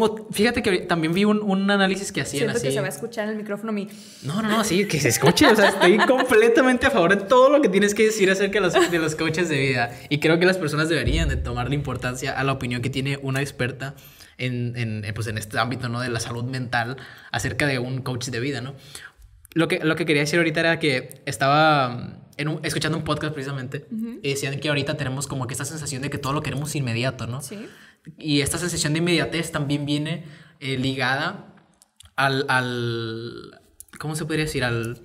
como, fíjate que también vi un, un análisis que hacían Siento así. que se va a escuchar en el micrófono mi. No, no, no, sí, que se escuche. o sea, estoy completamente a favor de todo lo que tienes que decir acerca de los, de los coaches de vida. Y creo que las personas deberían de tomar la importancia a la opinión que tiene una experta en, en, eh, pues en este ámbito, ¿no? De la salud mental acerca de un coach de vida, ¿no? Lo que, lo que quería decir ahorita era que estaba... Mm, en un, escuchando un podcast precisamente, y decían que ahorita tenemos como que esta sensación de que todo lo queremos inmediato, ¿no? Sí. Y esta sensación de inmediatez también viene eh, ligada al, ¿Cómo se podría decir? Al,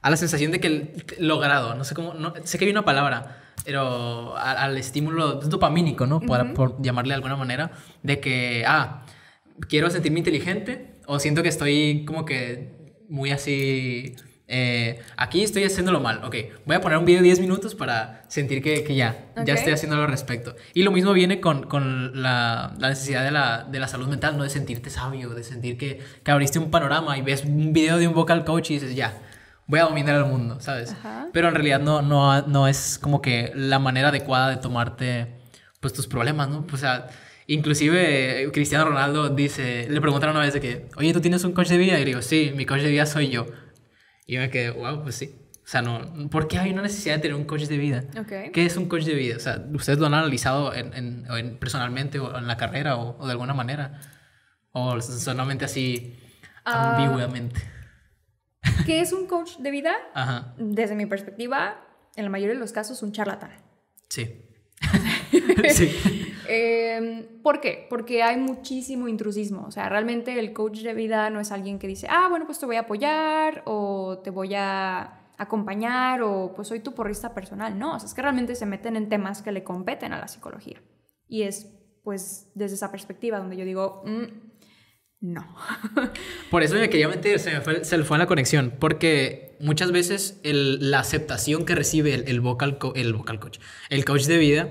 a la sensación de que logrado. No sé cómo. sé que hay una palabra pero al, estímulo dopamínico, ¿no? Por, por, llamarle de alguna manera, de que, ah, quiero sentirme inteligente o siento que estoy como que muy así eh, aquí estoy haciéndolo mal, ok, voy a poner un video de 10 minutos para sentir que, que ya, ya estoy haciendo al respecto. Y lo mismo viene con, con la, la, necesidad de la, de la, salud mental, no de sentirte sabio, de sentir que, que, abriste un panorama y ves un video de un vocal coach y dices, ya, voy a dominar el mundo, ¿sabes? Pero en realidad no, no, no es como que la manera adecuada de tomarte pues tus problemas, ¿no? O sea... Inclusive eh, Cristiano Ronaldo dice, le preguntaron una vez de que, oye, ¿tú tienes un coach de vida? Y digo, sí, mi coach de vida soy yo. Y yo me quedé, wow, pues sí. O sea, no, ¿por qué hay una necesidad de tener un coach de vida? ¿Qué es un coach de vida? O sea, ¿ustedes lo han analizado en, en, personalmente o en la carrera o, de alguna manera? ¿O solamente así ah, ambiguamente? ¿Qué es un coach de vida? Ajá. Desde mi perspectiva, en la mayoría de los casos, un charlatán. Sí. sí. Em, ¿Por qué? Porque hay muchísimo intrusismo. O sea, realmente el coach de vida no es alguien que dice, ah, bueno, pues te voy a apoyar o te voy a acompañar o pues soy tu porrista personal. No, o sea, es que realmente se meten en temas que le competen a la psicología. Y es pues desde esa perspectiva donde yo digo, mm, no. Por eso me quería meter, se, me fue, le fue la conexión, porque muchas veces la aceptación que recibe el, vocal, el vocal coach, el coach de vida,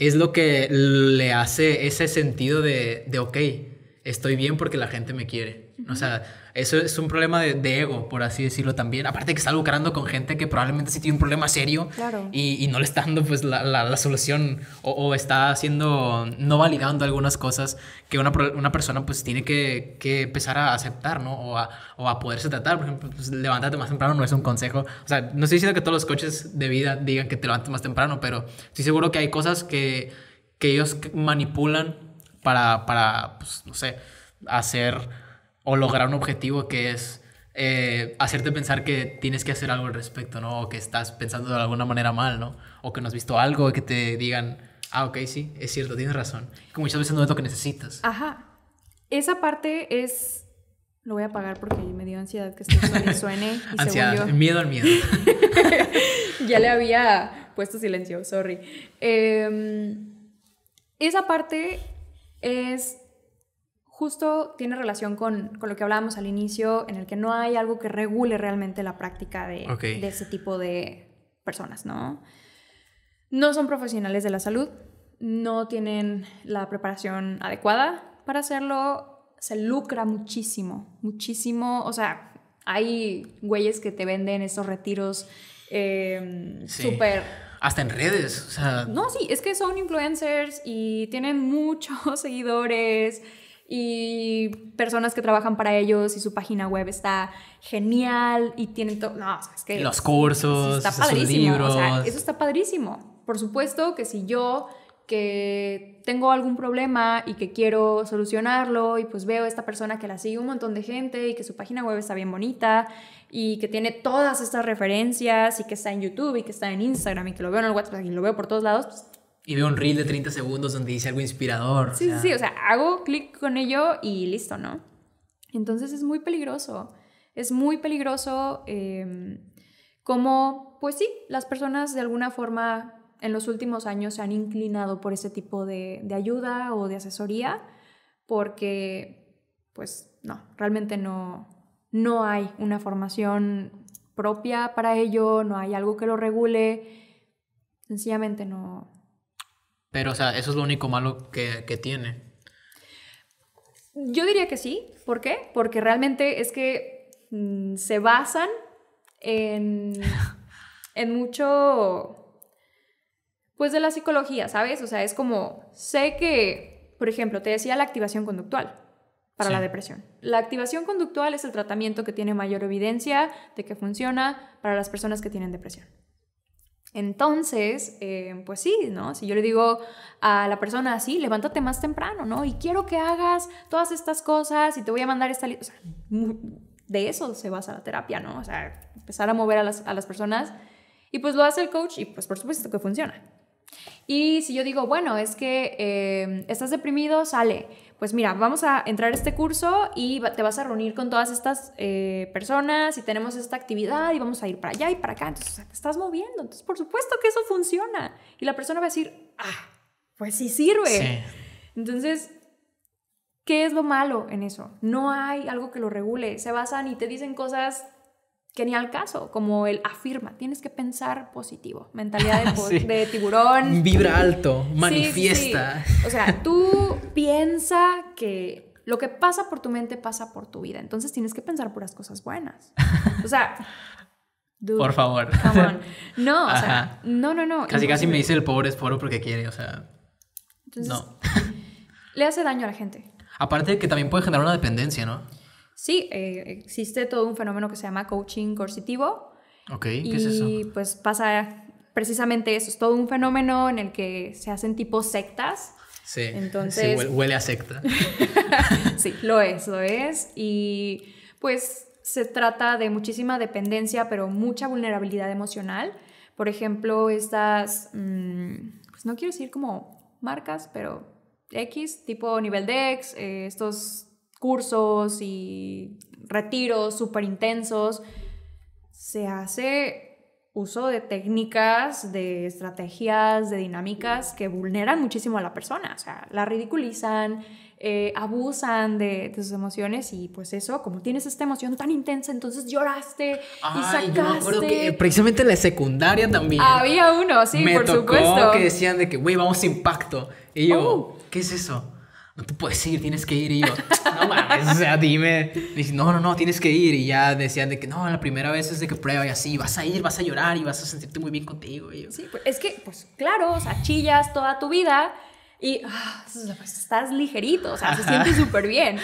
es lo que le hace ese sentido de, ok, estoy bien porque la gente me quiere. O sea, eso es un problema de, ego, por así decirlo también. Aparte que está lucrando con gente que probablemente sí tiene un problema serio y, no le está dando pues la, solución o, está haciendo, no validando algunas cosas que una, persona pues tiene que, que, empezar a aceptar, ¿no? O a, o a poderse tratar. Por ejemplo, pues, levántate más temprano no es un consejo. O sea, no estoy diciendo que todos los coches de vida digan que te levantes más temprano, pero estoy seguro que hay cosas que, que ellos manipulan para, para pues, no sé, hacer o lograr un objetivo que es eh, hacerte pensar que tienes que hacer algo al respecto, ¿no? O que estás pensando de alguna manera mal, ¿no? O que no has visto algo y que te digan, ah, ok, sí, es cierto, tienes razón. como muchas veces no es lo que necesitas. Ajá. Esa parte es... Lo voy a apagar porque me dio ansiedad que esto suene. ansiedad, miedo al miedo. ya le había puesto silencio, sorry. Em, esa parte es justo tiene relación con, lo que hablábamos al inicio, en el que no hay algo que regule realmente la práctica de, ese tipo de personas, ¿no? No son profesionales de la salud, no tienen la preparación adecuada para hacerlo, se lucra muchísimo, muchísimo, o sea, hay güeyes que te venden esos retiros eh, súper... Hasta en redes, o sea... No, sí, es que son influencers y tienen muchos seguidores y personas que trabajan para ellos y su página web está genial y tienen todo. No, que. Los cursos, está Libros. O sea, eso está padrísimo. Por supuesto que si yo que tengo algún problema y que quiero solucionarlo y pues veo a esta persona que la sigue un montón de gente y que su página web está bien bonita y que tiene todas estas referencias y que está en YouTube y que está en Instagram y que lo veo en el WhatsApp y lo veo por todos lados, pues, y veo un reel de 30 segundos donde dice algo inspirador. Sí, sí, sí, o sea, hago clic con ello y listo, ¿no? Entonces es muy peligroso, es muy peligroso em, como, pues sí, las personas de alguna forma en los últimos años se han inclinado por ese tipo de, ayuda o de asesoría, porque, pues no, realmente no, no hay una formación propia para ello, no hay algo que lo regule, sencillamente no, pero, o sea, eso es lo único malo que, tiene. Yo diría que sí. ¿Por qué? Porque realmente es que mm, se basan en, en mucho, pues de la psicología, ¿sabes? O sea, es como, sé que, por ejemplo, te decía la activación conductual para la depresión. La activación conductual es el tratamiento que tiene mayor evidencia de que funciona para las personas que tienen depresión. Entonces, eh, pues sí, ¿no? Si yo le digo a la persona así, levántate más temprano, ¿no? Y quiero que hagas todas estas cosas y te voy a mandar esta... O sea, de eso se basa la terapia, ¿no? O sea, empezar a mover a las, personas. Y pues lo hace el coach y pues por supuesto que funciona. Y si yo digo, bueno, es que eh, estás deprimido, sale pues mira, vamos a entrar a este curso y te vas a reunir con todas estas eh, personas y tenemos esta actividad y vamos a ir para allá y para acá. Entonces, te estás moviendo. Entonces, por supuesto que eso funciona. Y la persona va a decir, ah, pues sí sirve. Entonces, ¿qué es lo malo en eso? No hay algo que lo regule. Se basan y te dicen cosas que ni al caso, como él afirma, tienes que pensar positivo, mentalidad de, tiburón. Vibra alto, manifiesta. O sea, tú piensa que lo que pasa por tu mente pasa por tu vida, entonces tienes que pensar puras cosas buenas. O sea... por favor. No, o sea, no, no, no. Casi casi me dice el pobre es porque quiere, o sea... no. Le hace daño a la gente. Aparte de que también puede generar una dependencia, ¿no? Sí, eh, existe todo un fenómeno que se llama coaching coercitivo. Ok, ¿qué es eso? Y pues pasa precisamente eso, es todo un fenómeno en el que se hacen tipo sectas. Sí, Entonces, huele, a secta. sí, lo es, lo es. Y pues se trata de muchísima dependencia, pero mucha vulnerabilidad emocional. Por ejemplo, estas, mm, pues no quiero decir como marcas, pero X, tipo nivel de X, eh, estos cursos y retiros súper intensos, se hace uso de técnicas, de estrategias, de dinámicas que vulneran muchísimo a la persona, o sea, la ridiculizan, eh, abusan de, sus emociones y pues eso, como tienes esta emoción tan intensa, entonces lloraste y sacaste. Yo que eh, precisamente en la secundaria también. Había uno, sí, me por tocó supuesto. Que decían de que, güey, vamos a impacto. Y yo, oh. ¿qué es eso? no te puedes ir, tienes que ir. Y yo, no mames, o sea, dime. dice, no, no, no, tienes que ir. Y ya decían de que no, la primera vez es de que prueba y así, vas a ir, vas a llorar y vas a sentirte muy bien contigo. Y yo, sí, pues". es que, pues claro, o sea, chillas toda tu vida y ah, pues, estás ligerito, o sea, se siente súper bien.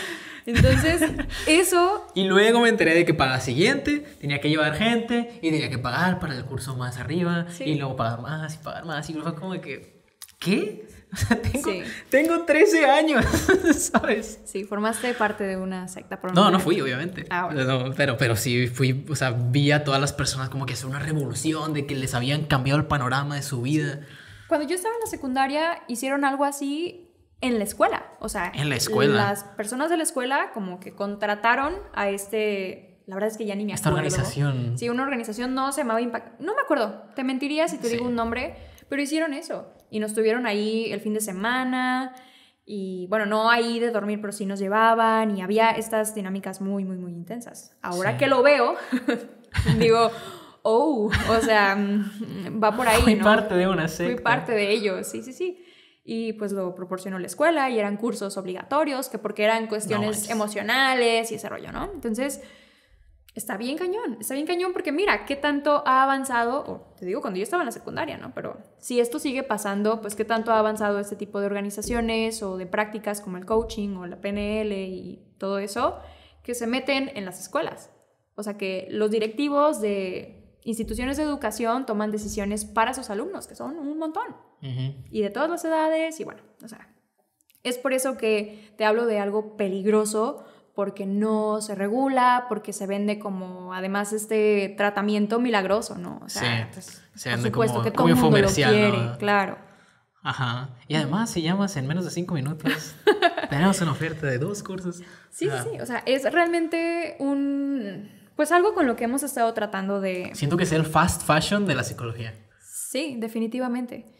Entonces, eso. Y luego me enteré de que para la siguiente tenía que llevar gente y tenía que pagar para el curso más arriba y luego pagar más y pagar más. Y luego fue como que. ¿qué? O sea, tengo, 13 años, ¿sabes? Sí, formaste parte de una secta. no, no fui, obviamente. Ah, no, pero, pero sí fui, o sea, vi a todas las personas como que hacer una revolución, de que les habían cambiado el panorama de su vida. Cuando yo estaba en la secundaria, hicieron algo así en la escuela. O sea, en la escuela. Las personas de la escuela como que contrataron a este... La verdad es que ya ni me acuerdo. Esta organización. Sí, una organización no se llamaba Impact. No me acuerdo. Te mentiría si te digo un nombre, pero hicieron eso. Y nos tuvieron ahí el fin de semana. Y bueno, no ahí de dormir, pero sí nos llevaban y había estas dinámicas muy, muy, muy intensas. Ahora que lo veo, digo, oh, o sea, mm, va por ahí. Fui parte de una secta. Fui parte de ellos, sí, sí, sí. Y pues lo proporcionó la escuela y eran cursos obligatorios, que porque eran cuestiones emocionales y ese rollo, ¿no? Entonces, está bien cañón, está bien cañón porque mira, qué tanto ha avanzado, o te digo cuando yo estaba en la secundaria, ¿no? Pero si esto sigue pasando, pues qué tanto ha avanzado este tipo de organizaciones o de prácticas como el coaching o la PNL y todo eso, que se meten en las escuelas. O sea, que los directivos de instituciones de educación toman decisiones para sus alumnos, que son un montón, y de todas las edades, y bueno, o sea, es por eso que te hablo de algo peligroso porque no se regula, porque se vende como además este tratamiento milagroso, ¿no? O sea, sí, pues, se por supuesto que todo mundo lo quiere, claro. Ajá. Y además, si llamas en menos de cinco minutos, tenemos una oferta de dos cursos. Sí, sí, o sea, es realmente un pues algo con lo que hemos estado tratando de Siento que es el fast fashion de la psicología. Sí, definitivamente.